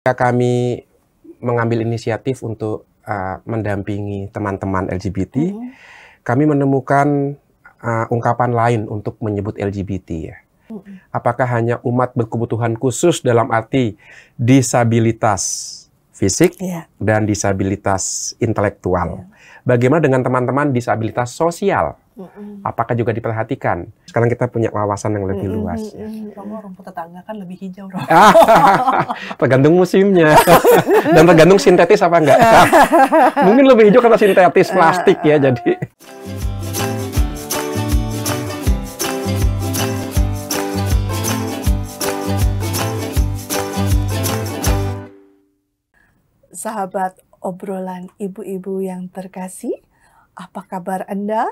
Ketika kami mengambil inisiatif untuk uh, mendampingi teman-teman LGBT, mm -hmm. kami menemukan uh, ungkapan lain untuk menyebut LGBT ya. Mm -hmm. Apakah hanya umat berkebutuhan khusus dalam arti disabilitas fisik yeah. dan disabilitas intelektual? Yeah. Bagaimana dengan teman-teman disabilitas sosial? Apakah juga diperhatikan? Sekarang kita punya wawasan yang lebih mm-hmm. luas. Ya. Kalau rumput tetangga kan lebih hijau, ah, tergantung musimnya dan tergantung sintetis apa enggak. Mungkin lebih hijau karena sintetis eh, plastik ya. Eh, jadi. Sahabat obrolan ibu-ibu yang terkasih, apa kabar Anda?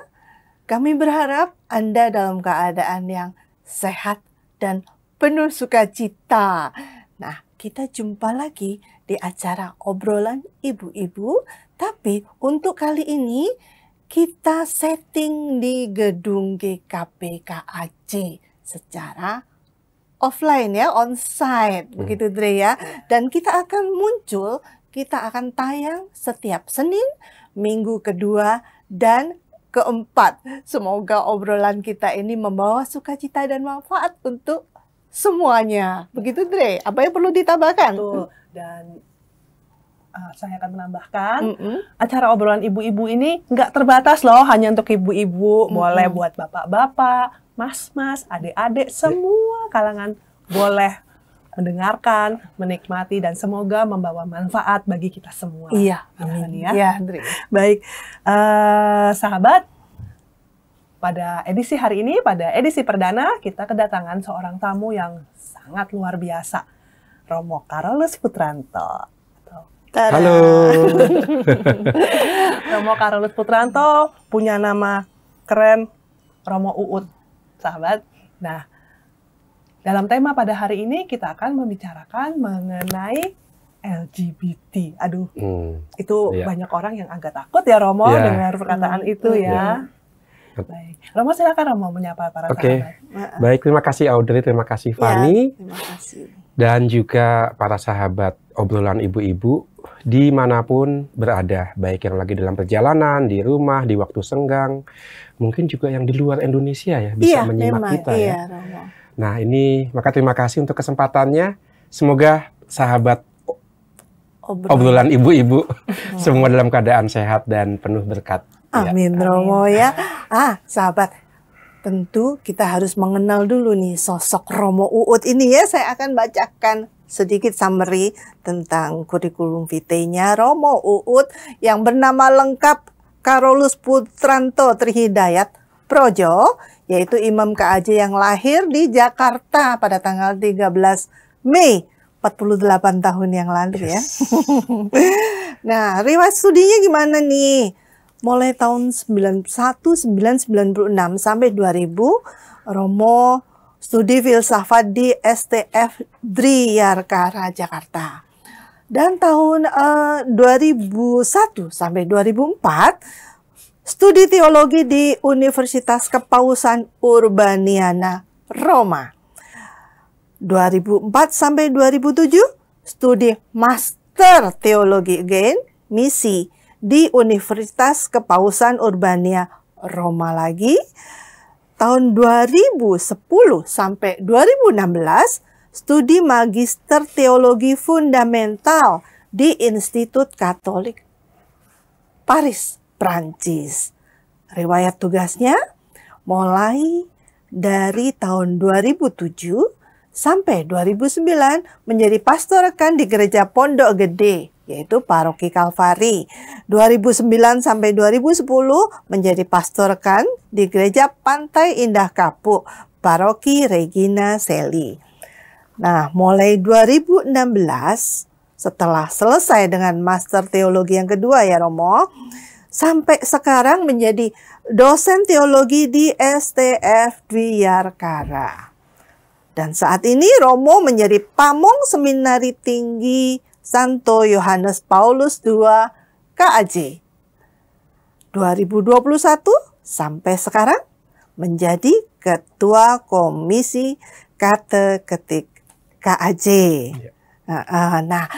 Kami berharap Anda dalam keadaan yang sehat dan penuh sukacita. Nah, kita jumpa lagi di acara obrolan ibu-ibu, tapi untuk kali ini kita setting di gedung GKPKAC secara offline ya, onsite site hmm. begitu Dre ya. Dan kita akan muncul, kita akan tayang setiap Senin, minggu kedua dan keempat. Semoga obrolan kita ini membawa sukacita dan manfaat untuk semuanya. Begitu Dre, apa yang perlu ditambahkan? Betul. Dan uh, saya akan menambahkan mm -hmm. acara obrolan ibu-ibu ini nggak terbatas loh hanya untuk ibu-ibu, mm -hmm. boleh buat bapak-bapak, mas-mas, adik-adik, semua kalangan boleh mendengarkan, menikmati, dan semoga membawa manfaat bagi kita semua. Iya, amin. Ya, ya Andri. Baik, uh, sahabat, pada edisi hari ini, pada edisi perdana, kita kedatangan seorang tamu yang sangat luar biasa, Romo Carolus Putranto. Tadah. Halo. Romo Carolus Putranto punya nama keren Romo Uut, sahabat. Nah, dalam tema pada hari ini kita akan membicarakan mengenai LGBT. Aduh, hmm. itu yeah. banyak orang yang agak takut ya Romo yeah. dengar perkataan hmm. itu ya. Yeah. Baik. Romo silakan Romo menyapa para sahabat. Okay. Baik, terima kasih Audrey, terima kasih iya, Fani. Yeah, terima kasih. Dan juga para sahabat obrolan ibu-ibu dimanapun berada, baik yang lagi dalam perjalanan, di rumah, di waktu senggang, mungkin juga yang di luar Indonesia ya bisa iya, menyimak memang, kita ya. iya, ya. Romo. Nah ini maka terima kasih untuk kesempatannya. Semoga sahabat Obrol. obrolan ibu-ibu semua dalam keadaan sehat dan penuh berkat. Ya. Amin ya. Romo ya. Ah sahabat tentu kita harus mengenal dulu nih sosok Romo Uut ini ya. Saya akan bacakan sedikit summary tentang kurikulum vitae-nya Romo Uut yang bernama lengkap Karolus Putranto Trihidayat Projo yaitu Imam KAJ yang lahir di Jakarta pada tanggal 13 Mei 48 tahun yang lalu ya. yes. ya. nah, riwayat studinya gimana nih? Mulai tahun 1996 sampai 2000, Romo studi filsafat di STF Driyarkara Jakarta. Dan tahun uh, eh, 2001 sampai 2004, studi teologi di Universitas Kepausan Urbaniana, Roma. 2004 sampai 2007 studi Master Teologi again, misi di Universitas Kepausan Urbania, Roma lagi. Tahun 2010 sampai 2016 studi Magister Teologi Fundamental di Institut Katolik Paris Prancis. Riwayat tugasnya mulai dari tahun 2007 sampai 2009 menjadi pastor rekan di gereja Pondok Gede, yaitu Paroki Kalvari. 2009 sampai 2010 menjadi pastor rekan di gereja Pantai Indah Kapuk, Paroki Regina Seli. Nah, mulai 2016 setelah selesai dengan master teologi yang kedua ya Romo, sampai sekarang menjadi dosen teologi di STF Dwiarkara. Dan saat ini Romo menjadi pamong seminari tinggi Santo Yohanes Paulus II KAJ. 2021 sampai sekarang menjadi ketua komisi kateketik KAJ. Ya. Nah,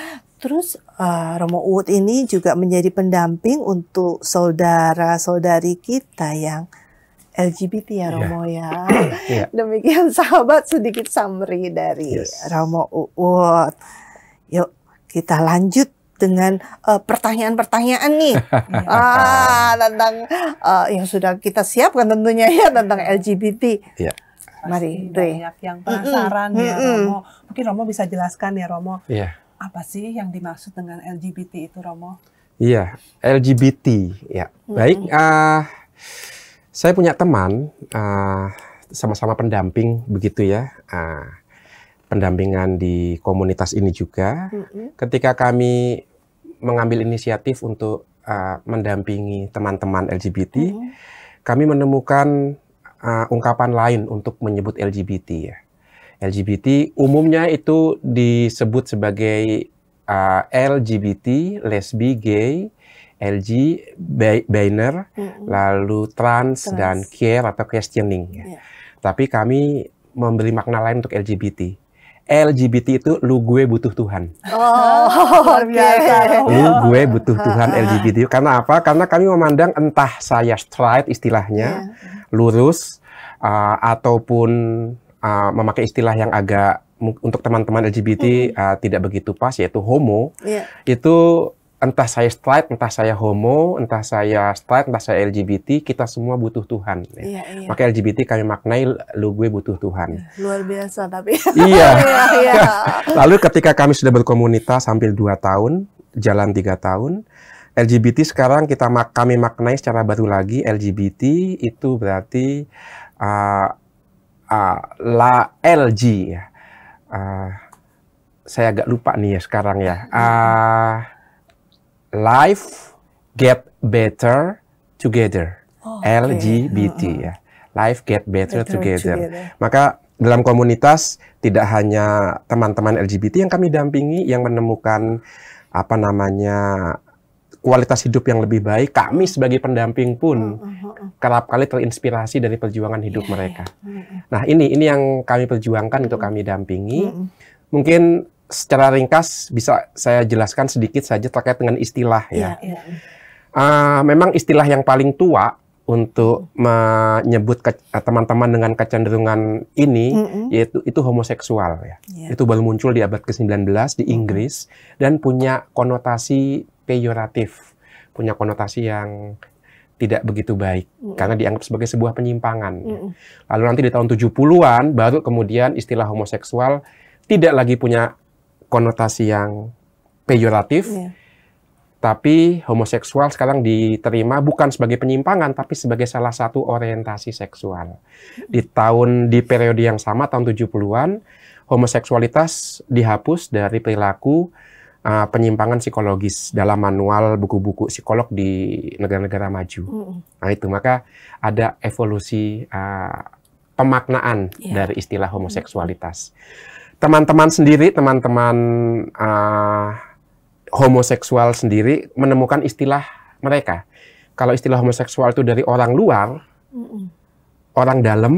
terus uh, Romo Uut ini juga menjadi pendamping untuk saudara-saudari kita yang LGBT ya iya. Romo yeah. ya. Iya. Demikian sahabat sedikit summary dari yes. Romo Uut. Yuk kita lanjut dengan eh, pertanyaan-pertanyaan uh, nih ah, tentang uh, yang sudah kita siapkan tentunya ya tentang LGBT. Yeah. Mari, Banyak yang penasaran mm -mm. ya Romo. Mungkin Romo bisa jelaskan ya Romo. Yeah. Apa sih yang dimaksud dengan LGBT itu, Romo? Iya, LGBT. Ya, hmm. baik. Uh, saya punya teman sama ah, sama-sama pendamping begitu ya. Uh, pendampingan di komunitas ini juga. Hmm. Ketika kami mengambil inisiatif untuk uh, mendampingi teman-teman LGBT, hmm. kami menemukan uh, ungkapan lain untuk menyebut LGBT ya. LGBT umumnya itu disebut sebagai uh, ah, LGBT, lesbi, gay, LG, biner, mm-hmm. lalu trans, trans dan queer atau questioning. Yeah. Ya. Tapi kami memberi makna lain untuk LGBT. LGBT itu lu gue butuh Tuhan. Oh, luar biasa. Lu gue butuh Tuhan LGBT. Karena apa? Karena kami memandang entah saya straight istilahnya, yeah. lurus uh, ataupun uh, memakai istilah yang agak untuk teman-teman LGBT hmm. uh, tidak begitu pas yaitu homo yeah. itu entah saya straight entah saya homo entah saya straight entah saya LGBT kita semua butuh Tuhan yeah, yeah. maka LGBT kami maknai lu gue butuh Tuhan iya, luar biasa tapi iya yeah. Iya. lalu ketika kami sudah berkomunitas sambil dua tahun jalan tiga tahun LGBT sekarang kita kami maknai secara baru lagi LGBT itu berarti uh, uh, La LG ya. Uh, saya agak lupa nih ya sekarang ya. Uh, life get better together. Oh, okay. LGBT uh ya. Life get better, better together. together. Maka dalam komunitas tidak hanya teman-teman LGBT yang kami dampingi yang menemukan apa namanya kualitas hidup yang lebih baik, kami sebagai pendamping pun oh, oh, oh. kerap kali terinspirasi dari perjuangan hidup yeah, mereka. Yeah. Iya. Nah, ini ini yang kami perjuangkan untuk kami dampingi. Mm -hmm. Mungkin secara ringkas bisa saya jelaskan sedikit saja terkait dengan istilah ya. Yeah, yeah. Uh, memang istilah yang paling tua untuk menyebut eh, teman-teman dengan kecenderungan ini mm -hmm. yaitu itu homoseksual ya. Yeah. Itu baru muncul di abad ke-19 di Inggris mm -hmm. dan punya konotasi peyoratif, punya konotasi yang tidak begitu baik mm. karena dianggap sebagai sebuah penyimpangan. Mm. Lalu nanti di tahun 70-an baru kemudian istilah homoseksual tidak lagi punya konotasi yang peyoratif. Yeah. Tapi homoseksual sekarang diterima bukan sebagai penyimpangan tapi sebagai salah satu orientasi seksual. Di tahun di periode yang sama tahun 70-an homoseksualitas dihapus dari perilaku uh, penyimpangan psikologis dalam manual buku-buku psikolog di negara-negara maju. Mm. Nah itu maka ada evolusi uh, pemaknaan yeah. dari istilah homoseksualitas. Teman-teman mm. sendiri, teman-teman uh, homoseksual sendiri menemukan istilah mereka. Kalau istilah homoseksual itu dari orang luar, mm. orang dalam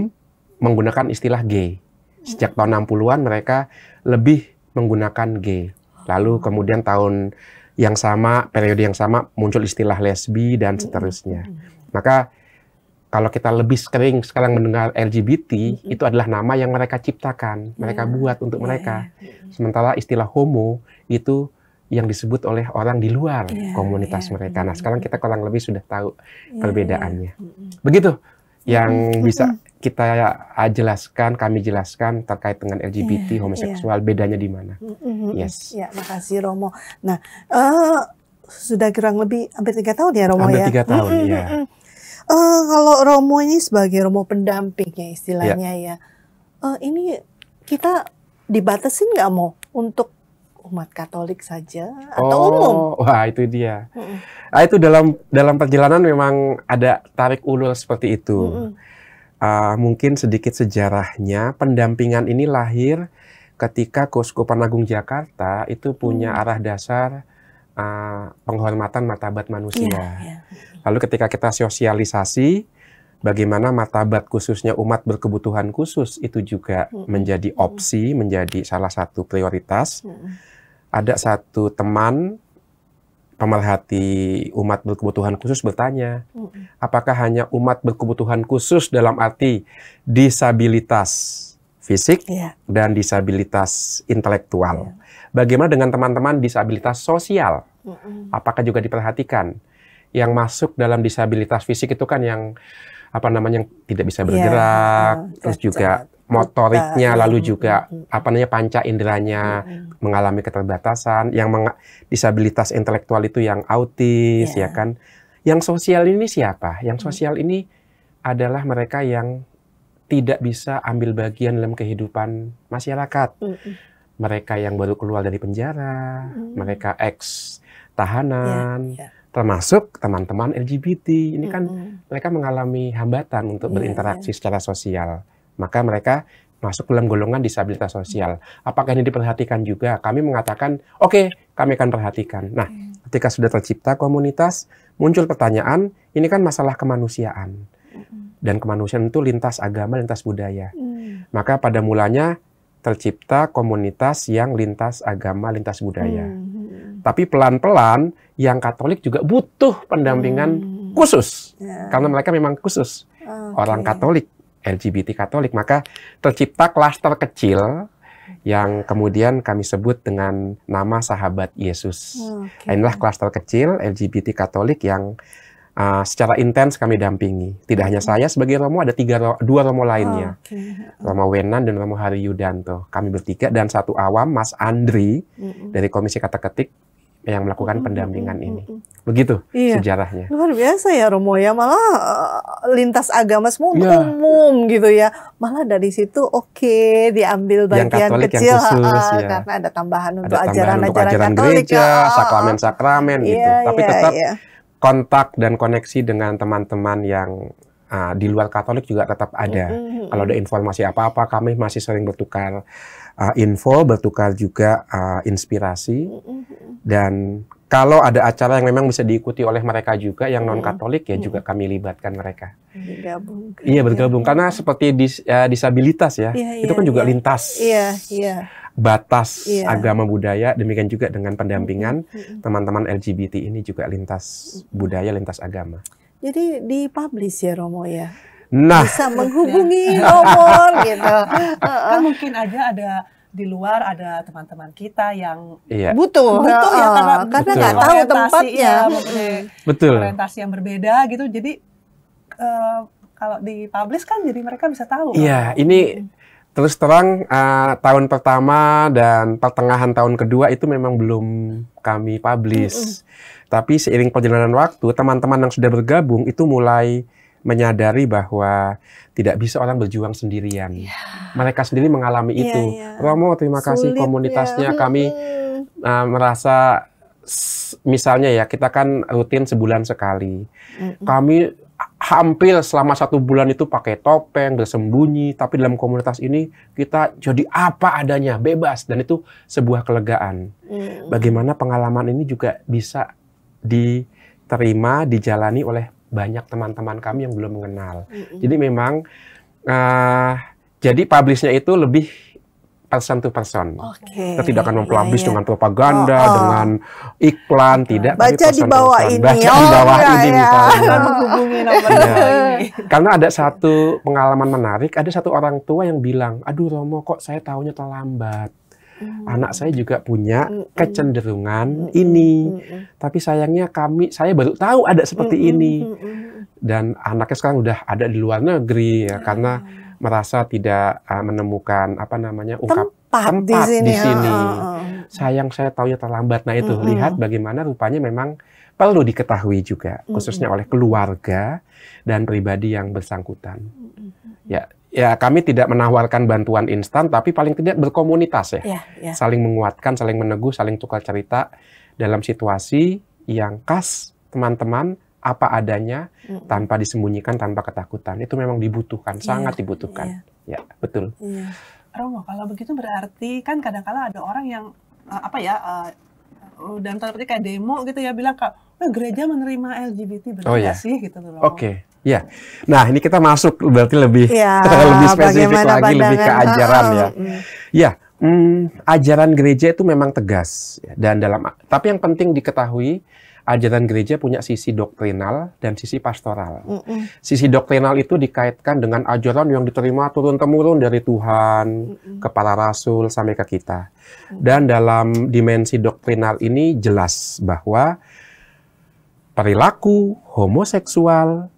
menggunakan istilah gay. Sejak tahun 60-an mereka lebih menggunakan gay Lalu kemudian tahun yang sama, periode yang sama muncul istilah lesbi dan seterusnya. Maka kalau kita lebih sering sekarang mendengar LGBT itu adalah nama yang mereka ciptakan, mereka ya. buat untuk ya. mereka. Sementara istilah homo itu yang disebut oleh orang di luar yeah, komunitas yeah. mereka. Nah, sekarang kita kurang lebih sudah tahu yeah. perbedaannya. Begitu yang bisa kita jelaskan, kami jelaskan terkait dengan iya, LGBT, yeah, homoseksual, yeah. bedanya di mana. Mm -hmm. Yes. Ya, makasih Romo. Nah, uh, sudah kurang lebih hampir tiga tahun ya Romo hampir ya. Hampir tiga tahun, mm -hmm. ya. Uh, kalau Romo ini sebagai Romo pendamping iya. ya istilahnya yeah. ya, uh, ini kita dibatasin nggak mau untuk umat Katolik saja atau oh, umum? Wah itu dia. Mm hmm Nah, itu dalam dalam perjalanan memang ada tarik ulur seperti itu. Mm hmm uh, mungkin sedikit sejarahnya pendampingan ini lahir ketika Keuskupan Agung Jakarta itu punya hmm. arah dasar uh, penghormatan martabat manusia. Yeah, yeah. Lalu ketika kita sosialisasi bagaimana martabat khususnya umat berkebutuhan khusus itu juga hmm. menjadi opsi, hmm. menjadi salah satu prioritas. Hmm. Ada satu teman pemerhati umat berkebutuhan khusus bertanya, apakah hanya umat berkebutuhan khusus dalam arti disabilitas fisik yeah. dan disabilitas intelektual? Yeah. Bagaimana dengan teman-teman disabilitas sosial? Apakah juga diperhatikan? Yang masuk dalam disabilitas fisik itu kan yang apa namanya yang tidak bisa iya, bergerak, yeah, terus juga motoriknya iya. lalu juga apa namanya panca inderanya mengalami keterbatasan yang meng disabilitas intelektual itu yang autis yeah. ya iya. kan yang sosial ini siapa yang mm. sosial ini adalah mereka yang tidak bisa ambil bagian dalam kehidupan masyarakat mereka yang baru keluar dari penjara mm. mereka ex tahanan yeah, yeah termasuk teman-teman LGBT ini kan mm -hmm. mereka mengalami hambatan untuk yeah, berinteraksi yeah. secara sosial maka mereka masuk dalam golongan disabilitas sosial. Apakah ini diperhatikan juga? Kami mengatakan, oke, okay, kami akan perhatikan. Nah, hmm. ketika sudah tercipta komunitas, muncul pertanyaan, ini kan masalah kemanusiaan. Hmm. Dan kemanusiaan itu lintas agama, lintas budaya. Hmm. Maka pada mulanya tercipta komunitas yang lintas agama, lintas budaya. Tapi pelan-pelan yang Katolik juga butuh pendampingan khusus. Ya. Karena mereka memang khusus. Orang Katolik LGBT Katolik, maka tercipta klaster kecil yang kemudian kami sebut dengan nama sahabat Yesus. okay. Nah, inilah klaster kecil LGBT Katolik yang uh, secara intens kami dampingi. Tidak hanya saya sebagai Romo, ada tiga dua Romo lainnya. Oh, okay. Romo Wenan dan Romo Hari Yudanto. Kami bertiga dan satu awam Mas Andri mm -hmm. dari Komisi Kata Ketik yang melakukan pendampingan ini. Begitu iya. sejarahnya. Luar biasa ya Romo ya, malah uh, lintas agama semua ya. umum gitu ya. Malah dari situ oke okay, diambil bagian yang Katolik, kecil yang khusus, uh, ya. karena ada tambahan untuk ajaran-ajaran Katolik oh, gereja, oh. sakramen-sakramen oh. yeah, gitu. Tapi yeah, tetap yeah. kontak dan koneksi dengan teman-teman yang uh, di luar Katolik juga tetap ada. Mm -hmm. Kalau ada informasi apa-apa kami masih sering bertukar uh, info, bertukar juga uh, inspirasi. Mm-hmm. Dan kalau ada acara yang memang bisa diikuti oleh mereka juga yang mm-hmm. non Katolik ya juga mm-hmm. kami libatkan mereka. Bergabung. Iya bergabung karena seperti dis, ya, disabilitas ya, ya itu ya, kan iya, juga ya. lintas iya, iya. batas agama budaya demikian juga dengan pendampingan teman-teman hmm. LGBT ini juga lintas budaya lintas agama. Jadi dipublish ya Romo ya nah. bisa menghubungi nomor gitu. Kan mungkin aja ada di luar ada teman-teman kita yang iya. butuh, butuh ya karena karena nggak tahu tempatnya, ya, betul. Orientasi yang berbeda gitu, jadi uh, kalau publish kan jadi mereka bisa tahu. Iya, kan? ini terus terang uh, tahun pertama dan pertengahan tahun kedua itu memang belum kami publish. Mm -hmm. Tapi seiring perjalanan waktu, teman-teman yang sudah bergabung itu mulai menyadari bahwa tidak bisa orang berjuang sendirian. Yeah. Mereka sendiri mengalami yeah, itu. Yeah. Romo, terima kasih ya. komunitasnya. Yeah. Kami uh, merasa, misalnya ya, kita kan rutin sebulan sekali. Mm -hmm. Kami hampir selama satu bulan itu pakai topeng, bersembunyi. Tapi dalam komunitas ini kita jadi apa adanya, bebas. Dan itu sebuah kelegaan. Mm. Bagaimana pengalaman ini juga bisa diterima, dijalani oleh banyak teman-teman kami yang belum mengenal. Mm -hmm. Jadi memang uh, jadi publishnya itu lebih person to person. Okay. Kita tidak akan mempublish yeah, yeah. dengan propaganda, oh, oh. dengan iklan, tidak. Baca tapi di bawah ini. Baca di oh, bawah yeah, ini yeah. misalnya. Oh. Karena ada satu pengalaman menarik, ada satu orang tua yang bilang, aduh Romo kok saya tahunya terlambat anak saya juga punya hmm. kecenderungan hmm. ini. Hmm. Tapi sayangnya kami, saya baru tahu ada seperti hmm. ini. Dan anaknya sekarang udah ada di luar negeri ya, ah. karena merasa tidak uh, menemukan apa namanya ungkap tempat, tempat di sini. Di sini. Oh, Sayang saya tahu tahunya terlambat. Nah itu hmm. lihat bagaimana rupanya memang perlu diketahui juga, khususnya oleh keluarga dan pribadi yang bersangkutan. Ya ya kami tidak menawarkan bantuan instan, tapi paling tidak berkomunitas ya. Yeah, yeah. Saling menguatkan, saling meneguh, saling tukar cerita dalam situasi yang khas teman-teman apa adanya mm. tanpa disembunyikan, tanpa ketakutan. Itu memang dibutuhkan, yeah, sangat dibutuhkan. Yeah. Ya, betul. Yeah. Romo, kalau begitu berarti kan kadang-kala ada orang yang eh, apa ya uh, dalam tanda petik kayak demo gitu ya bilang kak, oh, eh, gereja menerima LGBT berarti oh, yeah. sih gitu loh. Oke. Okay. Ya, nah ini kita masuk berarti lebih ya, lebih spesifik lagi, lebih ke ajaran ya. Ya, mm, ajaran gereja itu memang tegas ya, dan dalam. Tapi yang penting diketahui, ajaran gereja punya sisi doktrinal dan sisi pastoral. Sisi doktrinal itu dikaitkan dengan ajaran yang diterima turun temurun dari Tuhan mm ke para rasul sampai ke kita. Dan dalam dimensi doktrinal ini jelas bahwa perilaku homoseksual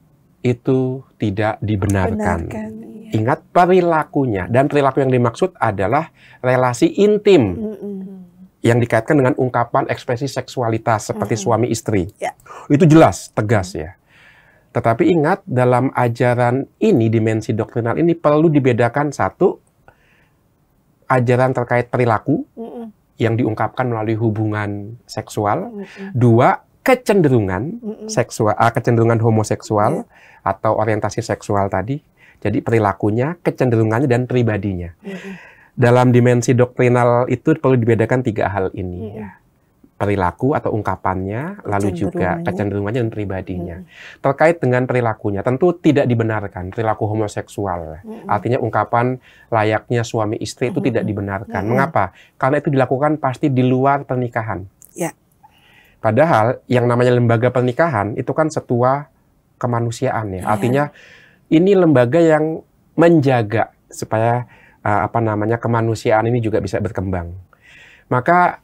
itu tidak dibenarkan. Benarkan, iya. Ingat perilakunya dan perilaku yang dimaksud adalah relasi intim mm -mm. yang dikaitkan dengan ungkapan ekspresi seksualitas seperti mm -mm. suami istri. Yeah. Itu jelas, tegas ya. Tetapi ingat dalam ajaran ini dimensi doktrinal ini perlu dibedakan satu ajaran terkait perilaku mm -mm. yang diungkapkan melalui hubungan seksual, mm -mm. dua kecenderungan seksual, uh, kecenderungan homoseksual yeah. atau orientasi seksual tadi. Jadi perilakunya, kecenderungannya dan pribadinya. Mm Dalam dimensi doktrinal itu perlu dibedakan tiga hal ini. Mm perilaku atau ungkapannya, lalu juga kecenderungannya dan pribadinya. Hmm. Terkait dengan perilakunya, tentu tidak dibenarkan perilaku homoseksual. Hmm. Artinya ungkapan layaknya suami istri itu hmm. tidak dibenarkan. Hmm. Mengapa? Karena itu dilakukan pasti di luar pernikahan. Ya. Padahal yang namanya lembaga pernikahan itu kan setua kemanusiaan ya. Yeah. Artinya ini lembaga yang menjaga supaya uh, apa namanya kemanusiaan ini juga bisa berkembang. Maka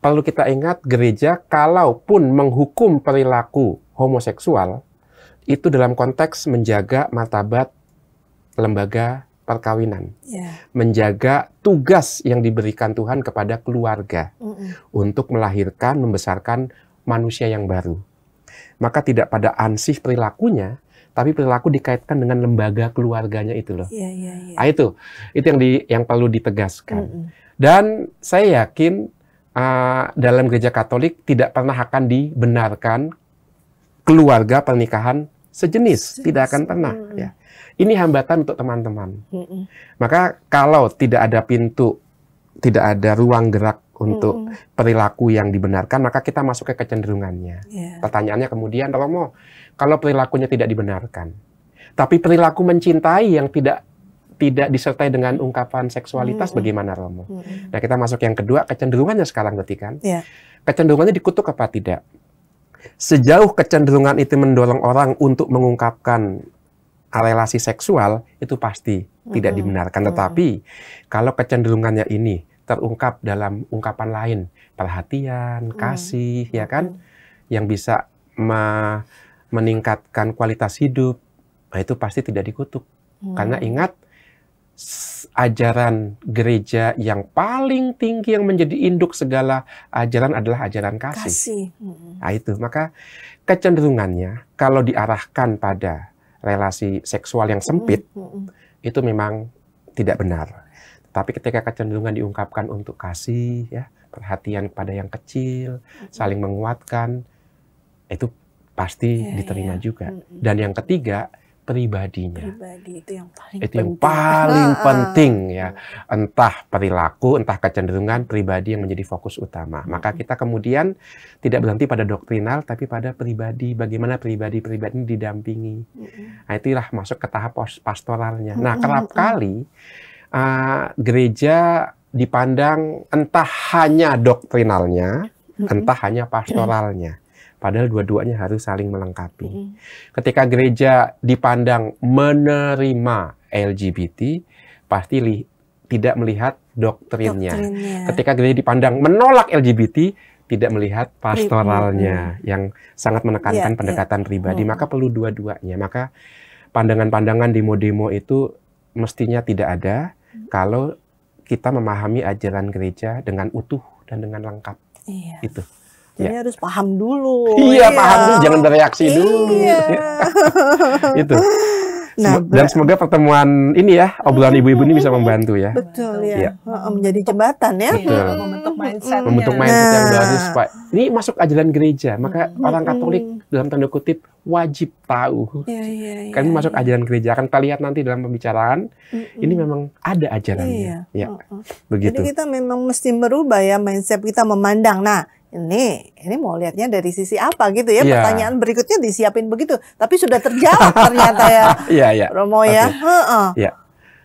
perlu kita ingat gereja kalaupun menghukum perilaku homoseksual itu dalam konteks menjaga martabat lembaga perkawinan, yeah. menjaga tugas yang diberikan Tuhan kepada keluarga mm hmm untuk melahirkan, membesarkan manusia yang baru. Maka tidak pada ansih perilakunya, tapi perilaku dikaitkan dengan lembaga keluarganya itu loh. Yeah, yeah, yeah. Nah, itu, itu yang di, yang perlu ditegaskan. Mm hmm Dan saya yakin uh, dalam gereja Katolik tidak pernah akan dibenarkan keluarga pernikahan sejenis, sejenis. tidak akan pernah. Mm. Ya ini hambatan untuk teman-teman. Mm-hmm. Maka kalau tidak ada pintu, tidak ada ruang gerak untuk mm-hmm. perilaku yang dibenarkan, maka kita masuk ke kecenderungannya. Yeah. Pertanyaannya kemudian, Romo, kalau perilakunya tidak dibenarkan, tapi perilaku mencintai yang tidak tidak disertai dengan ungkapan seksualitas, mm-hmm. bagaimana Romo? Mm-hmm. Nah, kita masuk yang kedua, kecenderungannya sekarang berarti kan? Yeah. Kecenderungannya dikutuk apa tidak? sejauh kecenderungan itu mendorong orang untuk mengungkapkan relasi seksual itu pasti hmm. tidak dibenarkan. Tetapi hmm. kalau kecenderungannya ini terungkap dalam ungkapan lain, perhatian, mm. kasih, hmm. ya kan, yang bisa me meningkatkan kualitas hidup, nah itu pasti tidak dikutuk. Hmm. Karena ingat ajaran gereja yang paling tinggi yang menjadi induk segala ajaran adalah ajaran kasih. kasih. Hmm. Nah itu maka kecenderungannya kalau diarahkan pada relasi seksual yang sempit mm-hmm. itu memang tidak benar. Tapi ketika kecenderungan diungkapkan untuk kasih, ya perhatian pada yang kecil, mm-hmm. saling menguatkan, itu pasti yeah, diterima yeah. juga. Mm-hmm. Dan yang ketiga pribadinya. Pribadi itu yang paling itu yang penting. paling penting ya. Entah perilaku, entah kecenderungan pribadi yang menjadi fokus utama. Maka kita kemudian tidak berhenti pada doktrinal tapi pada pribadi, bagaimana pribadi-pribadi didampingi. Nah, itulah masuk ke tahap pastoralnya. Nah, kerap kali uh, gereja dipandang entah hanya doktrinalnya, entah hanya pastoralnya. Padahal dua-duanya harus saling melengkapi. Mm Ketika gereja dipandang menerima LGBT, pasti li tidak melihat doktrinnya. doktrinnya. Ketika gereja dipandang menolak LGBT, tidak melihat pastoralnya mm. yang sangat menekankan yeah, iya. pendekatan yeah. pribadi. Mm. Maka perlu dua-duanya. Maka pandangan-pandangan demo-demo itu mestinya tidak ada mm. kalau kita memahami ajaran gereja dengan utuh dan dengan lengkap. Yeah. Itu. Jadi ya. harus paham dulu. Iya, yeah. paham dulu, jangan bereaksi yeah. dulu. itu. Nah, dan semoga pertemuan ini ya, obrolan ibu-ibu ini bisa membantu ya. Betul ya. ya. Menjadi jembatan ya. Betul. Iya, membentuk mindset. Membentuk mindset yang baru nah. supaya ini masuk ajaran gereja, maka hmm. orang Katolik dalam tanda kutip wajib tahu. Ya, ya, ya, kan masuk ajaran gereja kan kita lihat nanti dalam pembicaraan hmm. ini memang ada ajarannya. Iya. Ya. Begitu. Jadi kita memang mesti merubah ya mindset kita memandang. Nah, ini ini mau lihatnya dari sisi apa gitu ya yeah. pertanyaan berikutnya disiapin begitu tapi sudah terjawab ternyata ya yeah, yeah. Romo okay. ya Iya. uh Yeah.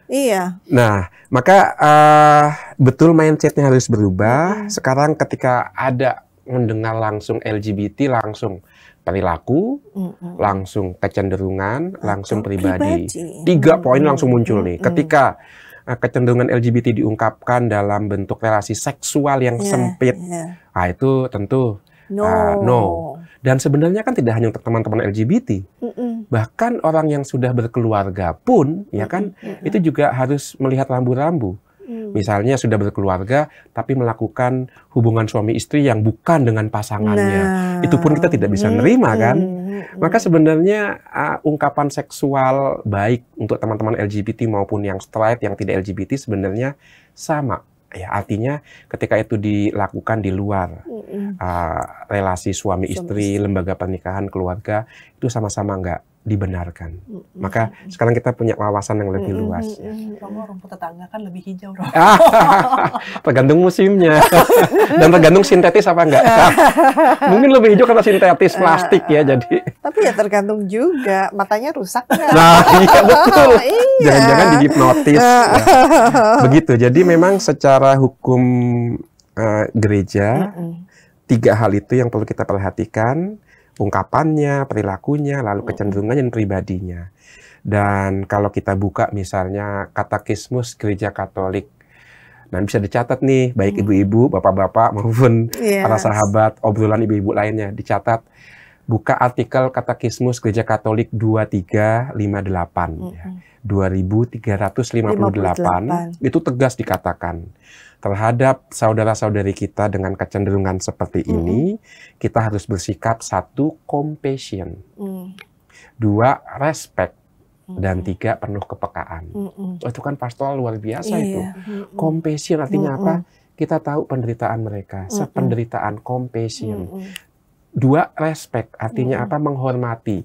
iya nah maka uh, betul mindsetnya harus berubah hmm. sekarang ketika ada mendengar langsung LGBT langsung perilaku hmm. langsung kecenderungan langsung pribadi, pribadi. tiga hmm. poin langsung muncul nih ketika Eh, kecenderungan LGBT diungkapkan dalam bentuk relasi seksual yang yeah, sempit, yeah. Iya. Nah, itu tentu no. Uh, no. Dan sebenarnya kan tidak hanya untuk teman-teman LGBT, mm -mm. bahkan orang yang sudah berkeluarga pun, mm -mm. ya kan, mm -mm. itu juga harus melihat rambu-rambu. Mm. Misalnya sudah berkeluarga tapi melakukan hubungan suami istri yang bukan dengan pasangannya. Nah. Itu pun kita tidak bisa nerima hmm. kan? Maka sebenarnya uh, ungkapan seksual baik untuk teman-teman LGBT maupun yang straight yang tidak LGBT sebenarnya sama. Ya artinya ketika itu dilakukan di luar mm-hmm. uh, relasi suami istri, lembaga pernikahan, keluarga itu sama-sama nggak dibenarkan. Maka sekarang kita punya wawasan yang lebih luas. Ya. Kalau rumput tetangga kan lebih hijau, ah, tergantung musimnya dan tergantung sintetis apa enggak. Mungkin lebih hijau karena sintetis eh, plastik ya eh, jadi. Tapi ya tergantung juga matanya rusak Nah, iya betul. Iya. Jangan-jangan iya. dihipnotis. ya. Begitu. Jadi memang secara hukum uh, gereja tiga hal itu yang perlu kita perhatikan ungkapannya, perilakunya, lalu hmm. kecenderungannya dan pribadinya. Dan kalau kita buka misalnya katakismus gereja Katolik, dan bisa dicatat nih baik hmm. ibu-ibu, bapak-bapak maupun yes. Iya. para sahabat obrolan ibu-ibu lainnya dicatat buka artikel Katekismus Gereja Katolik 2358 mm-hmm. ya. 2358 58. itu tegas dikatakan terhadap saudara-saudari kita dengan kecenderungan seperti mm-hmm. ini kita harus bersikap satu compassion. Mm. Dua respect mm-hmm. dan tiga penuh kepekaan. Mm-hmm. itu kan pastoral luar biasa yeah. itu. Mm-hmm. Compassion artinya mm-hmm. apa? Kita tahu penderitaan mereka, mm-hmm. sependeritaan compassion. Mm-hmm Dua, respect. Artinya hmm. apa? Menghormati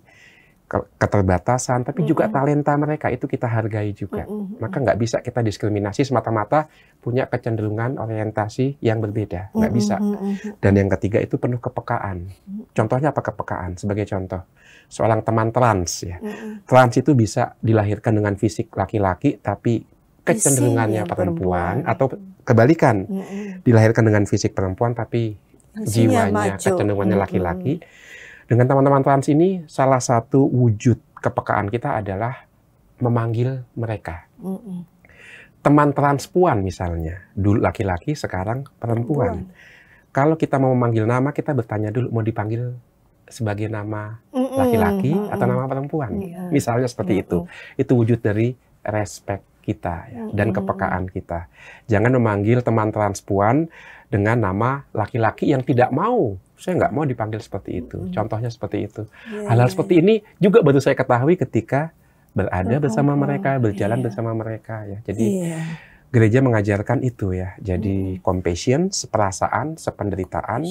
keterbatasan, tapi mm -hmm. juga talenta mereka itu kita hargai juga. Mm -hmm. Maka nggak bisa kita diskriminasi semata-mata punya kecenderungan orientasi yang berbeda, nggak bisa. Mm -hmm. Dan yang ketiga itu penuh kepekaan. Contohnya apa kepekaan? Sebagai contoh, seorang teman trans ya, mm -hmm. trans itu bisa dilahirkan dengan fisik laki-laki, tapi kecenderungannya ya, perempuan, perempuan atau kebalikan, mm -hmm. dilahirkan dengan fisik perempuan tapi jiwanya, kecenderungannya hmm. laki-laki. -hmm. Dengan teman-teman trans ini, salah satu wujud kepekaan kita adalah memanggil mereka. -hmm. Teman transpuan misalnya, dulu laki-laki, sekarang perempuan. -hmm. Kalau kita mau memanggil nama, kita bertanya dulu mau dipanggil sebagai nama laki-laki mm -hmm. atau nama perempuan. Iya. Misalnya seperti mm -hmm. itu. Itu wujud dari respect kita ya, mm -hmm. dan kepekaan kita. Jangan memanggil teman transpuan dengan nama laki-laki yang tidak mau. Saya nggak mau dipanggil seperti itu. Hmm. Contohnya seperti itu. Iya, Hal-hal yeah. seperti iya. ini juga baru saya ketahui ketika berada oh, bersama mereka, iya. berjalan yeah. bersama mereka ya. Jadi yeah. gereja mengajarkan itu ya. Jadi hmm. compassion, perasaan, sependeritaan,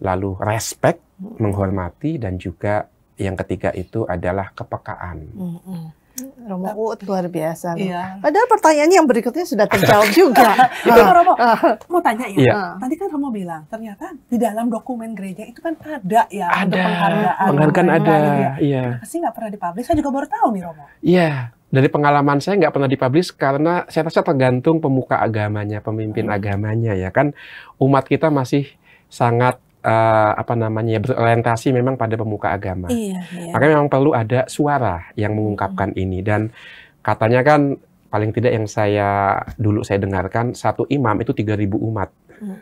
lalu respect, hmm. menghormati dan juga yang ketiga itu adalah kepekaan. -hmm. hmm. Romo Uut luar biasa. Iya. Padahal pertanyaannya yang berikutnya sudah terjawab juga. itu ah. Romo, ah. mau tanya ya. Iya. Tadi kan Romo bilang ternyata di dalam dokumen gereja itu kan ada ya ada, untuk penghargaan. Penghargaan nah, ada. Gitu ya. Iya. Nah, pasti nggak pernah dipublish. Saya juga baru tahu nih Romo. Iya. Dari pengalaman saya nggak pernah dipublish karena saya rasa tergantung pemuka agamanya, pemimpin hmm. agamanya ya kan. Umat kita masih sangat uh, apa namanya berorientasi memang pada pemuka agama. Iya, iya. Makanya memang perlu ada suara yang mengungkapkan hmm. ini dan katanya kan paling tidak yang saya dulu saya dengarkan satu imam itu 3000 umat. Hmm.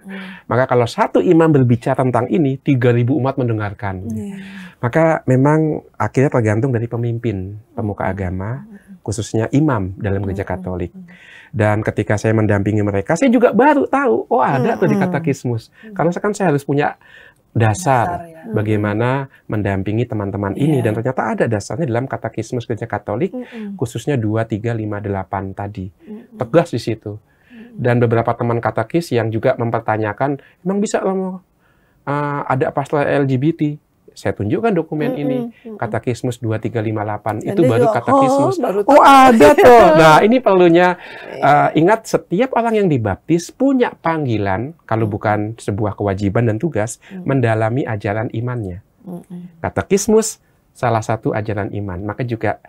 Maka kalau satu imam berbicara tentang ini 3000 umat mendengarkan. Yeah. Maka memang akhirnya tergantung dari pemimpin pemuka hmm. agama khususnya imam dalam gereja hmm, hmm, Katolik. Hmm, dan ketika saya mendampingi mereka, saya juga baru tahu, oh ada tuh di katekismus. Karena kan saya harus punya dasar, dasar ya. bagaimana mendampingi teman-teman yeah. ini iya. dan ternyata ada dasarnya dalam katakismus gereja Katolik dua -hmm. khususnya delapan tadi. -hmm. Tegas di situ. Dan beberapa teman katekis yang juga mempertanyakan, emang bisa loh eh, uh, ada pasal LGBT? saya tunjukkan dokumen mm -hmm. ini katakismus 2358 Dan itu baru juga, katakismus oh, baru oh ada tuh nah ini perlunya uh, ingat setiap orang yang dibaptis punya panggilan kalau bukan sebuah kewajiban dan tugas -hmm. mendalami ajaran imannya mm -hmm. katakismus salah satu ajaran iman maka juga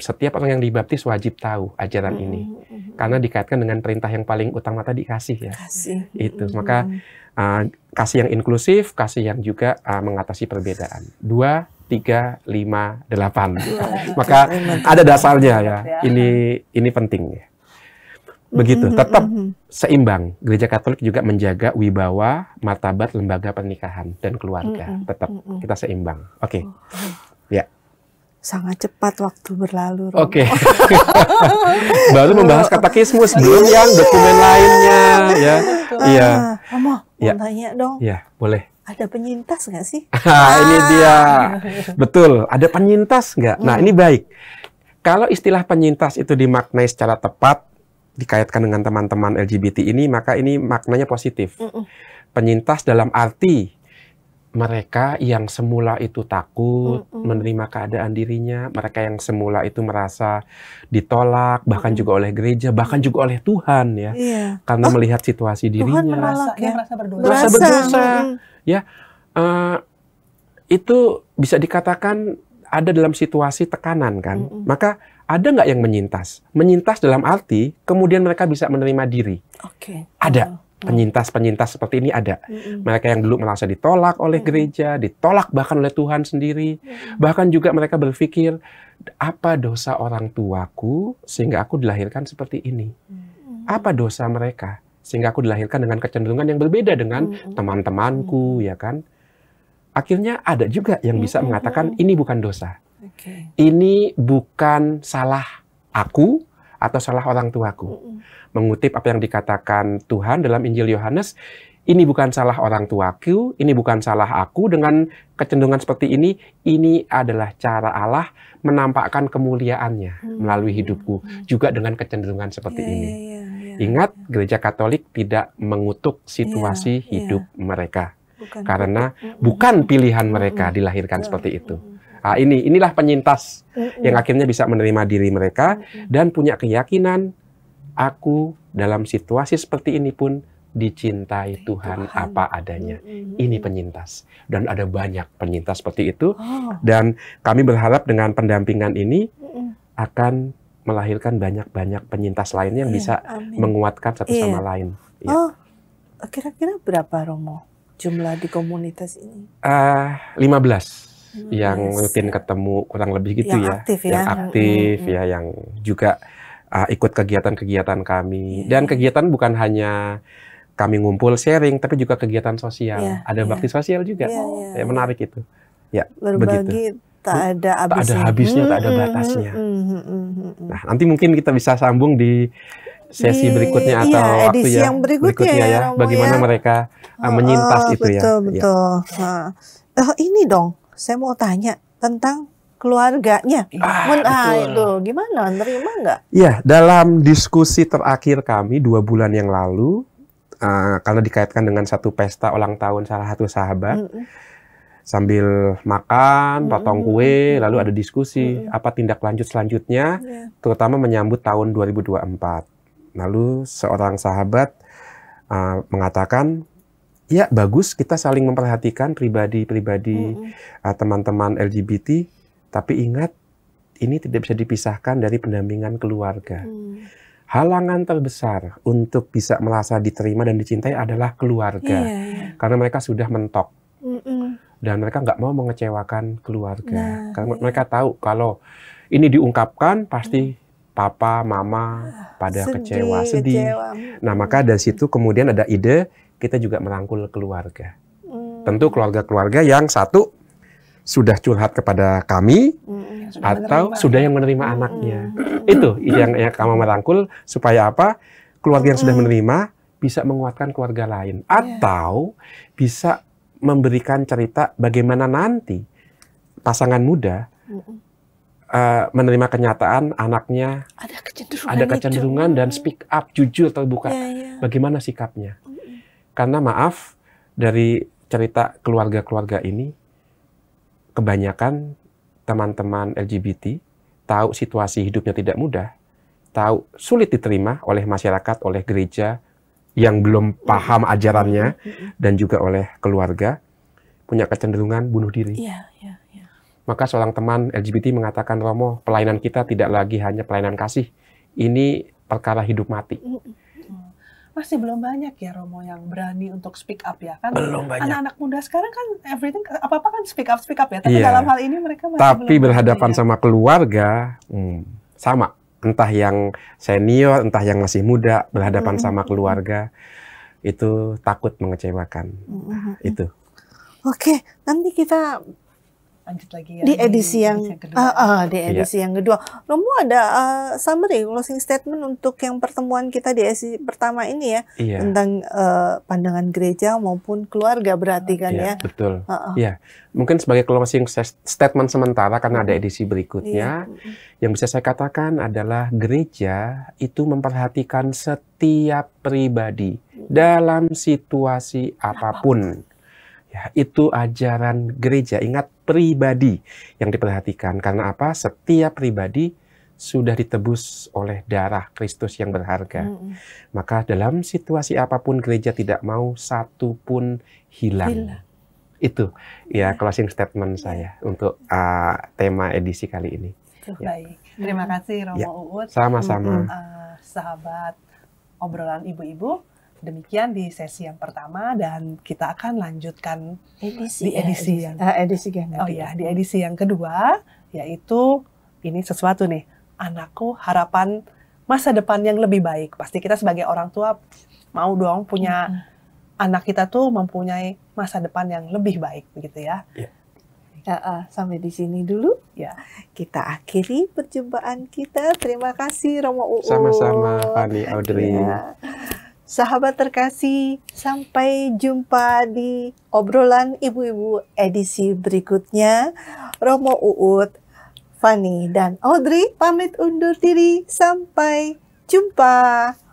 setiap orang yang dibaptis wajib tahu ajaran hmm. ini mm-hmm. karena dikaitkan dengan perintah yang paling utama tadi kasih ya. Kasih. Itu hmm. maka uh, kasih yang inklusif, kasih yang juga uh, mengatasi perbedaan. Dua tiga lima delapan maka ada dasarnya ya. ya ini ini penting ya mm-hmm, begitu mm-hmm, tetap seimbang gereja Katolik juga menjaga wibawa martabat lembaga pernikahan dan keluarga tetap kita seimbang oke okay. Oh, oh sangat cepat waktu berlalu. Oke. Okay. Baru membahas kata kismus belum yang dokumen lainnya ya. Ah, iya. Mau ya. dong. Iya, boleh. Ada penyintas nggak sih? Ah, ini ah. dia. Betul, ada penyintas nggak? Nah, iya. ini baik. Kalau istilah penyintas itu dimaknai secara tepat, dikaitkan dengan teman-teman LGBT ini, maka ini maknanya positif. Penyintas dalam arti mereka yang semula itu takut mm -mm. menerima keadaan dirinya, mereka yang semula itu merasa ditolak, bahkan mm -mm. juga oleh gereja, bahkan juga oleh Tuhan ya, yeah. karena oh, melihat situasi dirinya, Tuhan merasa, ya, ya. merasa berdosa, merasa berdosa, mm. ya uh, itu bisa dikatakan ada dalam situasi tekanan kan, mm -mm. maka ada nggak yang menyintas? Menyintas dalam arti kemudian mereka bisa menerima diri. Oke. Okay. Ada. -hmm penyintas-penyintas seperti ini ada. Mereka yang dulu merasa ditolak oleh gereja, ditolak bahkan oleh Tuhan sendiri. Bahkan juga mereka berpikir, apa dosa orang tuaku sehingga aku dilahirkan seperti ini? Apa dosa mereka sehingga aku dilahirkan dengan kecenderungan yang berbeda dengan teman-temanku, ya kan? Akhirnya ada juga yang bisa mengatakan ini bukan dosa. Ini bukan salah aku atau salah orang tuaku mengutip apa yang dikatakan Tuhan dalam Injil Yohanes, ini bukan salah orang tuaku, ini bukan salah aku dengan kecenderungan seperti ini, ini adalah cara Allah menampakkan kemuliaannya hmm. melalui hidupku hmm. juga dengan kecenderungan seperti yeah, ini. Yeah, yeah, ya. Ingat gereja Katolik tidak mengutuk ya, situasi ya. hidup mereka bukan karena bukan pilihan mereka dilahirkan seperti itu. Nah, ini inilah penyintas yang akhirnya bisa menerima diri mereka dan punya keyakinan aku dalam situasi seperti ini pun dicintai Tuhan, Tuhan apa adanya. Ini penyintas. Dan ada banyak penyintas seperti itu. Oh. Dan kami berharap dengan pendampingan ini akan melahirkan banyak-banyak penyintas lain yang yeah, bisa amin. menguatkan satu yeah. sama iya. lain. Yeah. Oh, kira-kira berapa Romo jumlah di komunitas ini? Uh, ah, 15 yang rutin ketemu kurang lebih gitu yang ya, aktif ya, yang aktif ya, yang juga uh, ikut kegiatan-kegiatan kami. Iya. Dan kegiatan bukan hanya kami ngumpul sharing, tapi juga kegiatan sosial. yeah. ada iya. bakti sosial juga. Ya, yeah. ya menarik itu. Ya, Berbagi begitu. tak hmm? ada habisnya. Tak ada habisnya, tak ada batasnya. mm hmm, Nah, nanti mungkin kita bisa sambung di sesi di, berikutnya iya, atau iya, waktu ya yang berikutnya, berikutnya ya, ya bagaimana ya. mereka oh, menyintas oh, itu betul, ya. Betul betul. Ya. Oh, ini dong, saya mau tanya tentang keluarganya. Ah, Men, ah itu gimana? Nerima nggak? Ya dalam diskusi terakhir kami dua bulan yang lalu, uh, ah, karena dikaitkan dengan satu pesta ulang tahun salah satu sahabat, mm -mm. sambil makan, potong kue, mm -hmm. lalu ada diskusi mm -hmm. apa tindak lanjut selanjutnya, yeah. terutama menyambut tahun 2024. Lalu seorang sahabat uh, mengatakan ya bagus kita saling memperhatikan pribadi-pribadi ah, teman-teman -pribadi, mm -hmm. uh, teman -teman LGBT tapi ingat, ini tidak bisa dipisahkan dari pendampingan keluarga. Hmm. Halangan terbesar untuk bisa merasa diterima dan dicintai adalah keluarga, yeah. Iya. karena mereka sudah mentok mm -mm. dan mereka nggak mau mengecewakan keluarga. Nah, karena yeah. mereka tahu kalau ini diungkapkan pasti mm papa, mama pada sedih, kecewa, sedih. Kecewa. Nah, maka dari situ kemudian ada ide kita juga merangkul keluarga. Hmm. Tentu keluarga-keluarga yang satu sudah curhat kepada kami sudah atau menerima. Ya. sudah yang menerima hmm. anaknya. Itu yang, yang kamu merangkul supaya apa? Keluarga yang sudah menerima bisa menguatkan keluarga lain iya. atau yeah. bisa memberikan cerita bagaimana nanti pasangan muda uh, menerima kenyataan anaknya ada kecenderungan, ada kecenderungan dan speak up jujur terbuka yeah, yeah. bagaimana sikapnya. Karena maaf dari cerita keluarga-keluarga ini kebanyakan teman-teman LGBT tahu situasi hidupnya tidak mudah, tahu sulit diterima oleh masyarakat, oleh gereja yang belum paham ajarannya, dan juga oleh keluarga, punya kecenderungan bunuh diri. Yeah, yeah, yeah. Maka seorang teman LGBT mengatakan, Romo, pelayanan kita tidak lagi hanya pelayanan kasih. Ini perkara hidup mati. Mm -mm masih belum banyak ya Romo yang berani untuk speak up ya kan. Belum banyak. Anak-anak muda sekarang kan everything apa-apa kan speak up speak up ya. Tapi yeah. dalam hal ini mereka masih Tapi belum berhadapan banyak, sama keluarga hmm, sama entah yang senior, entah yang masih muda berhadapan mm -hmm. sama keluarga itu takut mengecewakan. Mm -hmm. Itu. Oke, nanti kita lanjut lagi ya di edisi di, yang, edisi kedua. Uh, uh, di iya. edisi yeah. yang kedua. Romo ada uh, summary closing statement untuk yang pertemuan kita di edisi pertama ini ya yeah. tentang uh, pandangan gereja maupun keluarga berarti kan yeah, ya. Betul. Uh, uh. Yeah. Mungkin sebagai closing statement sementara karena ada mm-hmm. edisi berikutnya yeah. Mm-hmm. yang bisa saya katakan adalah gereja itu memperhatikan setiap pribadi mm-hmm. dalam situasi apapun. apapun. Ya, itu ajaran gereja. Ingat pribadi yang diperhatikan. Karena apa? Setiap pribadi sudah ditebus oleh darah Kristus yang berharga. -hmm. Maka dalam situasi apapun gereja tidak mau satu pun hilang. Hila. Itu ya, ya closing statement iya. saya untuk uh, tema edisi kali ini. Itu ya. baik. Terima kasih Romo ya. Uut. Sama-sama. Uh, sahabat obrolan ibu-ibu Demikian di sesi yang pertama dan kita akan lanjutkan edisi, di edisi ya, edisi, yang uh, edisi Oh ya, di edisi yang kedua yaitu ini sesuatu nih, anakku harapan masa depan yang lebih baik. Pasti kita sebagai orang tua mau dong punya -hmm. anak kita tuh mempunyai masa depan yang lebih baik begitu ya. Yeah. Iya. Uh, ah, uh, sampai di sini dulu ya. Kita akhiri perjumpaan kita. Terima kasih Romo Uu. Sama-sama Fani Audrey. Ya. Sahabat terkasih, sampai jumpa di obrolan ibu-ibu edisi berikutnya. Romo Uut, Fani, dan Audrey pamit undur diri. Sampai jumpa.